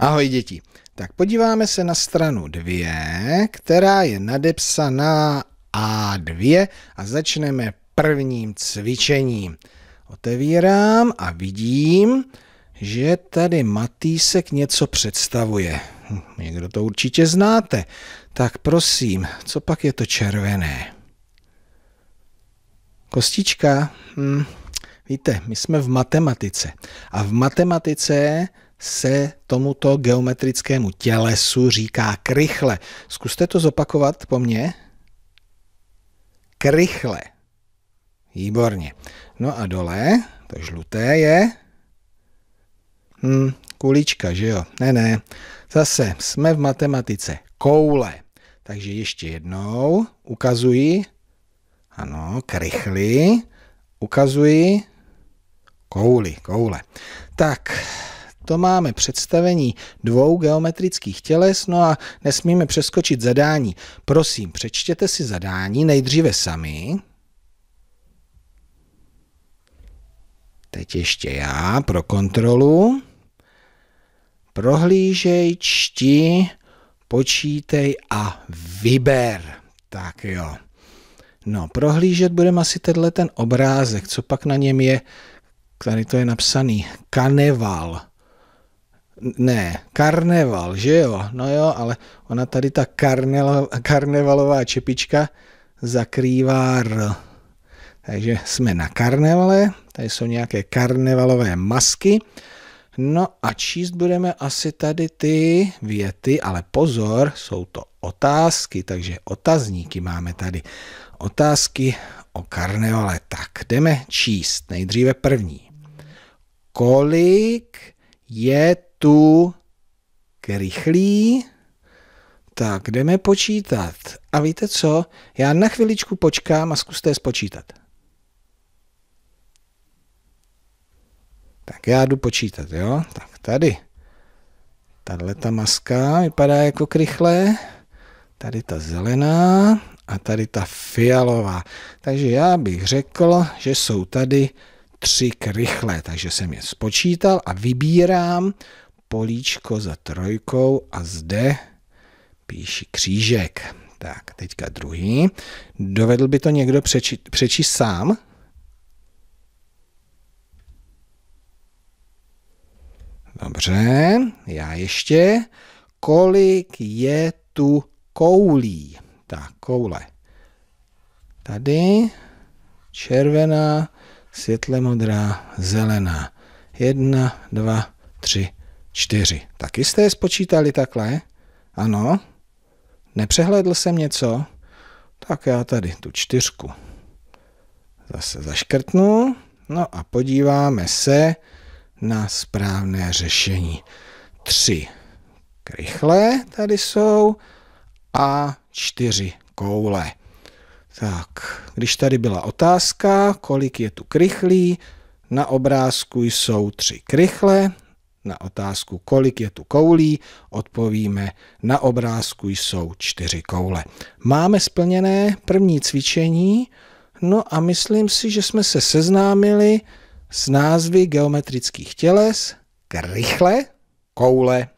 Ahoj děti. Tak podíváme se na stranu 2, která je nadepsaná A2 a začneme prvním cvičením. Otevírám a vidím, že tady Matýsek něco představuje. Hm, někdo to určitě znáte. Tak prosím, co pak je to červené? Kostička? Hm, víte, my jsme v matematice. A v matematice se tomuto geometrickému tělesu říká krychle. Zkuste to zopakovat po mně. Krychle. Výborně. No a dole, to žluté je... Hmm, kulička, že jo? Ne, ne. Zase jsme v matematice. Koule. Takže ještě jednou ukazuji, ano, krychly, ukazuji Kouly, koule. Tak, to máme představení dvou geometrických těles, no a nesmíme přeskočit zadání. Prosím, přečtěte si zadání nejdříve sami. Teď ještě já pro kontrolu. Prohlížej, čti, počítej a vyber. Tak jo. No, prohlížet budeme asi tenhle ten obrázek, co pak na něm je, tady to je napsaný, kaneval ne, karneval, že jo? No jo, ale ona tady ta karnel, karnevalová čepička zakrývá R. Takže jsme na karnevale, tady jsou nějaké karnevalové masky. No a číst budeme asi tady ty věty, ale pozor, jsou to otázky, takže otazníky máme tady. Otázky o karnevale. Tak jdeme číst. Nejdříve první. Kolik je tu k rychlý. Tak, jdeme počítat. A víte co? Já na chviličku počkám a zkuste spočítat. Tak já jdu počítat, jo? Tak tady. Tahle ta maska vypadá jako krychle. Tady ta zelená a tady ta fialová. Takže já bych řekl, že jsou tady tři krychle. Takže jsem je spočítal a vybírám políčko za trojkou a zde píši křížek. Tak, teďka druhý. Dovedl by to někdo přeči, přečíst sám? Dobře, já ještě. Kolik je tu koulí? Tak, koule. Tady červená, světle modrá, zelená. Jedna, dva, tři, čtyři. Taky jste je spočítali takhle? Ano. Nepřehlédl jsem něco? Tak já tady tu čtyřku zase zaškrtnu. No a podíváme se na správné řešení. Tři krychle tady jsou a čtyři koule. Tak, když tady byla otázka, kolik je tu krychlí, na obrázku jsou tři krychle, na otázku, kolik je tu koulí, odpovíme, na obrázku jsou čtyři koule. Máme splněné první cvičení, no a myslím si, že jsme se seznámili s názvy geometrických těles, rychle, koule